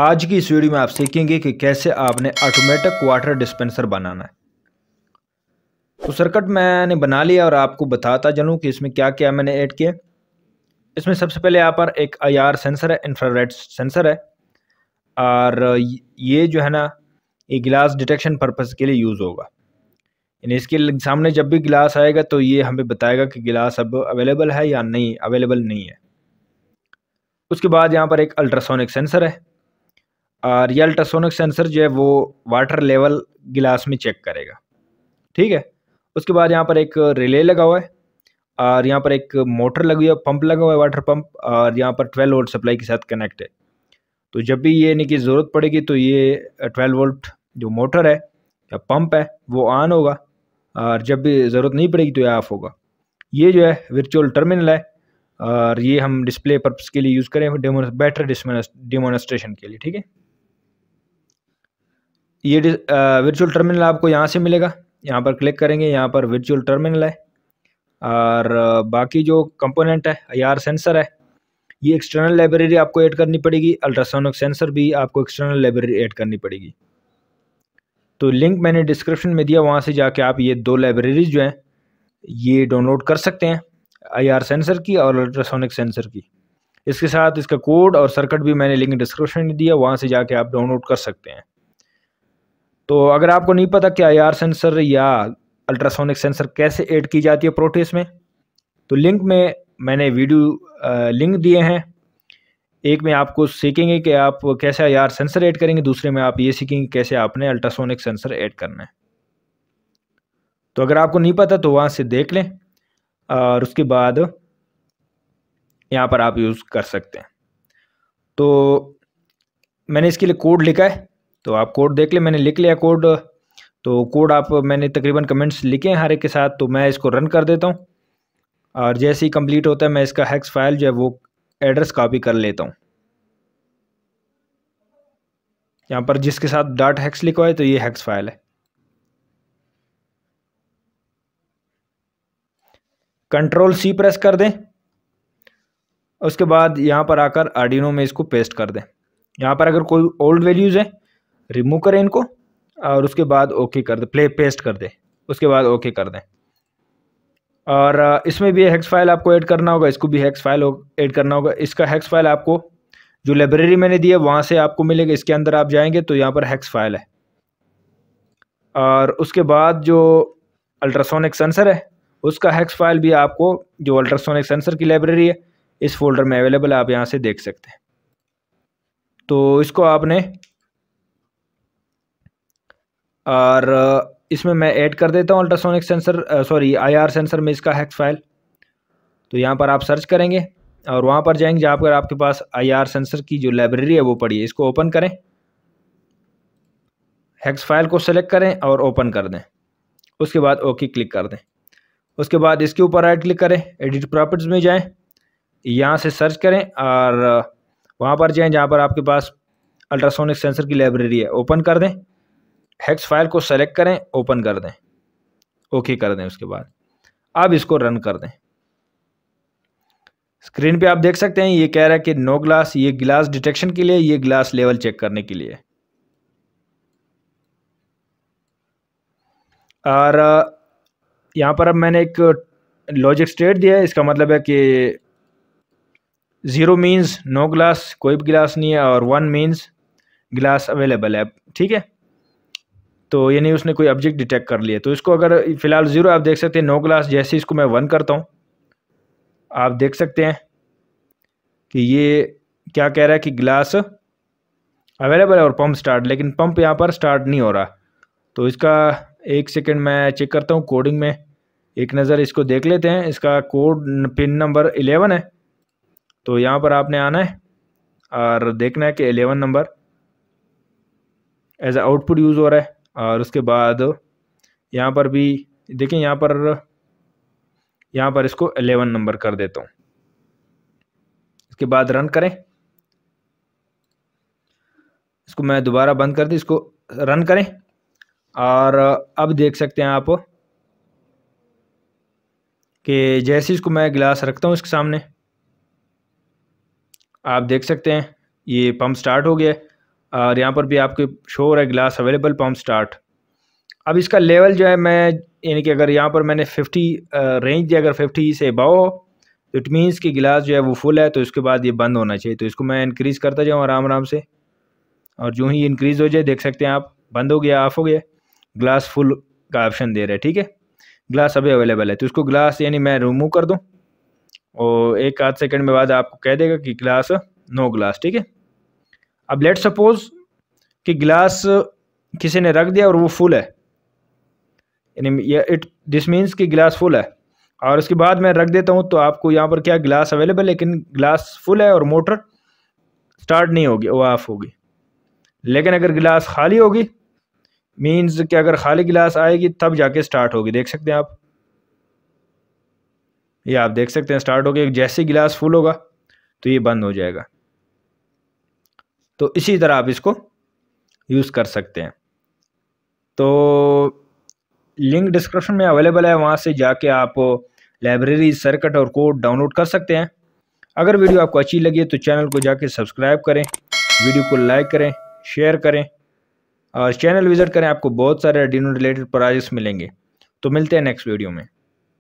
आज की इस वीडियो में आप सीखेंगे कि कैसे आपने ऑटोमेटिक वाटर डिस्पेंसर बनाना है तो सर्किट मैंने बना लिया और आपको बताता चलूँ कि इसमें क्या क्या मैंने ऐड किया इसमें सबसे पहले यहाँ पर एक आईआर सेंसर है इंफ्रारेड सेंसर है और ये जो है ना ये गिलास डिटेक्शन पर्पज़ के लिए यूज़ होगा यानी इसके सामने जब भी गिलास आएगा तो ये हमें बताएगा कि गिलास अब अवेलेबल है या नहीं अवेलेबल नहीं है उसके बाद यहाँ पर एक अल्ट्रासोनिक सेंसर है रियल अल्ट्रासोनिक सेंसर जो है वो वाटर लेवल गिलास में चेक करेगा ठीक है उसके बाद यहाँ पर एक रिले लगा हुआ है और यहाँ पर एक मोटर लगी हुई है पंप लगा हुआ है वाटर पंप और यहाँ पर 12 वोल्ट सप्लाई के साथ कनेक्ट है तो जब भी ये यानी कि ज़रूरत पड़ेगी तो ये 12 वोल्ट जो मोटर है या पंप है वो ऑन होगा और जब भी ज़रूरत नहीं पड़ेगी तो ये ऑफ होगा ये जो है वर्चुअल टर्मिनल है और ये हम डिस्प्ले पर्पज़ के लिए यूज़ करें डेमो बेटर के लिए ठीक है ये वर्चुअल टर्मिनल आपको यहाँ से मिलेगा यहाँ पर क्लिक करेंगे यहाँ पर वर्चुअल टर्मिनल है और बाकी जो कंपोनेंट है आई सेंसर है ये एक्सटर्नल लाइब्रेरी आपको ऐड करनी पड़ेगी अल्ट्रासोनिक सेंसर भी आपको एक्सटर्नल लाइब्रेरी ऐड करनी पड़ेगी तो लिंक मैंने डिस्क्रिप्शन में दिया वहाँ से जाके आप ये दो लाइब्रेरीज जो हैं ये डाउनलोड कर सकते हैं आईआर सेंसर की और अल्ट्रासोनिक सेंसर की इसके साथ इसका कोड और सर्किट भी मैंने लिंक डिस्क्रिप्शन में दिया वहाँ से जाके आप डाउनलोड कर सकते हैं तो अगर आपको नहीं पता कि आईआर सेंसर या अल्ट्रासोनिक सेंसर कैसे ऐड की जाती है प्रोटीस में तो लिंक में मैंने वीडियो लिंक दिए हैं एक में आपको सीखेंगे कि आप कैसे आईआर सेंसर ऐड करेंगे दूसरे में आप ये सीखेंगे कैसे आपने अल्ट्रासोनिक सेंसर ऐड करना है तो अगर आपको नहीं पता तो वहाँ से देख लें और उसके बाद यहाँ पर आप यूज़ कर सकते हैं तो मैंने इसके लिए कोड लिखा है तो आप कोड देख ले मैंने लिख लिया कोड तो कोड आप मैंने तकरीबन कमेंट्स लिखे हैं हर एक के साथ तो मैं इसको रन कर देता हूँ और जैसे ही कंप्लीट होता है मैं इसका हैक्स फाइल जो है वो एड्रेस कॉपी कर लेता हूँ यहाँ पर जिसके साथ डाट हैक्स लिखा है तो ये हैक्स फाइल है कंट्रोल सी प्रेस कर दें उसके बाद यहाँ पर आकर आर्डिनो में इसको पेस्ट कर दें यहाँ पर अगर कोई ओल्ड वैल्यूज़ है रिमूव करें इनको और उसके बाद ओके कर दे प्ले पेस्ट कर दे उसके बाद ओके कर दें और uh, इसमें भी हैक्स फाइल आपको ऐड करना होगा इसको भी हैक्स फाइल ऐड करना होगा इसका हैक्स फाइल आपको जो लाइब्रेरी मैंने दी है वहाँ से आपको मिलेगा इसके अंदर आप जाएंगे तो यहाँ पर हैक्स फाइल है और उसके बाद जो अल्ट्रासोनिक सेंसर है उसका हैक्स फाइल भी आपको जो अल्ट्रासोनिक सेंसर की लाइब्रेरी है इस फोल्डर में अवेलेबल आप यहाँ से देख सकते हैं तो इसको आपने और इसमें मैं ऐड कर देता हूँ ultrasonic sensor sorry IR sensor में इसका हैक्स फाइल तो यहाँ पर आप सर्च करेंगे और वहाँ पर जाएंगे जहाँ पर आपके पास आईआर सेंसर की जो लाइब्रेरी है वो पड़ी है इसको ओपन करें हैक्स फाइल को सेलेक्ट करें और ओपन कर दें उसके बाद ओके क्लिक कर दें उसके बाद इसके ऊपर राइट क्लिक करें एडिट प्रॉपर्टीज़ में जाएँ यहाँ से सर्च करें और वहाँ पर जाएँ जहाँ पर आपके पास अल्ट्रासोनिक सेंसर की लाइब्रेरी है ओपन कर दें हेक्स फाइल को सेलेक्ट करें ओपन कर दें ओके कर दें उसके बाद अब इसको रन कर दें स्क्रीन पे आप देख सकते हैं ये कह रहा है कि नो ग्लास ये ग्लास डिटेक्शन के लिए ये ग्लास लेवल चेक करने के लिए और यहाँ पर अब मैंने एक लॉजिक स्टेट दिया है इसका मतलब है कि ज़ीरो मीन्स नो ग्लास कोई भी ग्लास नहीं है और वन मीन्स ग्लास अवेलेबल है ठीक है तो यानी उसने कोई ऑब्जेक्ट डिटेक्ट कर लिया तो इसको अगर फिलहाल ज़ीरो आप देख सकते हैं नो क्लास जैसे इसको मैं वन करता हूँ आप देख सकते हैं कि ये क्या कह रहा है कि ग्लास अवेलेबल है और पंप स्टार्ट लेकिन पंप यहाँ पर स्टार्ट नहीं हो रहा तो इसका एक सेकेंड मैं चेक करता हूँ कोडिंग में एक नज़र इसको देख लेते हैं इसका कोड पिन नंबर एलेवन है तो यहाँ पर आपने आना है और देखना है कि eleven number as output use हो रहा है और उसके बाद यहाँ पर भी देखें यहाँ पर यहाँ पर इसको एलेवन नंबर कर देता हूँ इसके बाद रन करें इसको मैं दोबारा बंद कर दी इसको रन करें और अब देख सकते हैं आप कि जैसे इसको मैं गिलास रखता हूँ इसके सामने आप देख सकते हैं ये पंप स्टार्ट हो गया है और यहाँ पर भी आपके शो हो रहा है ग्लास अवेलेबल पम्प स्टार्ट अब इसका लेवल जो है मैं यानी कि अगर यहाँ पर मैंने 50 रेंज दिया अगर 50 से अबाव तो इट मीन्स कि गिलास जो है वो फुल है तो इसके बाद ये बंद होना चाहिए तो इसको मैं इंक्रीज़ करता जाऊँ आराम आराम से और जो ही इंक्रीज़ हो जाए देख सकते हैं आप बंद हो गया ऑफ हो गया ग्लास फुल का ऑप्शन दे रहा है ठीक है ग्लास अभी अवेलेबल है तो इसको ग्लास यानी मैं रिमूव कर दूँ और एक आध सेकेंड में बाद आपको कह देगा कि ग्लास नो ग्लास ठीक है अब लेट सपोज कि गिलास किसी ने रख दिया और वो फुल है यानी इट दिस मीन्स कि गिलास फुल है और उसके बाद मैं रख देता हूँ तो आपको यहाँ पर क्या गिलास अवेलेबल लेकिन गिलास फुल है और मोटर स्टार्ट नहीं होगी वो ऑफ होगी लेकिन अगर गिलास खाली होगी मीन्स कि अगर खाली गिलास आएगी तब जाके स्टार्ट होगी देख सकते हैं आप ये आप देख सकते हैं स्टार्ट होगी जैसे गिलास फुल होगा तो ये बंद हो जाएगा तो इसी तरह आप इसको यूज़ कर सकते हैं तो लिंक डिस्क्रिप्शन में अवेलेबल है वहाँ से जाके आप लाइब्रेरी सर्किट और कोड डाउनलोड कर सकते हैं अगर वीडियो आपको अच्छी लगी तो चैनल को जाके सब्सक्राइब करें वीडियो को लाइक करें शेयर करें और चैनल विज़िट करें आपको बहुत सारे डिनो रिलेटेड प्रोजेक्ट्स मिलेंगे तो मिलते हैं नेक्स्ट वीडियो में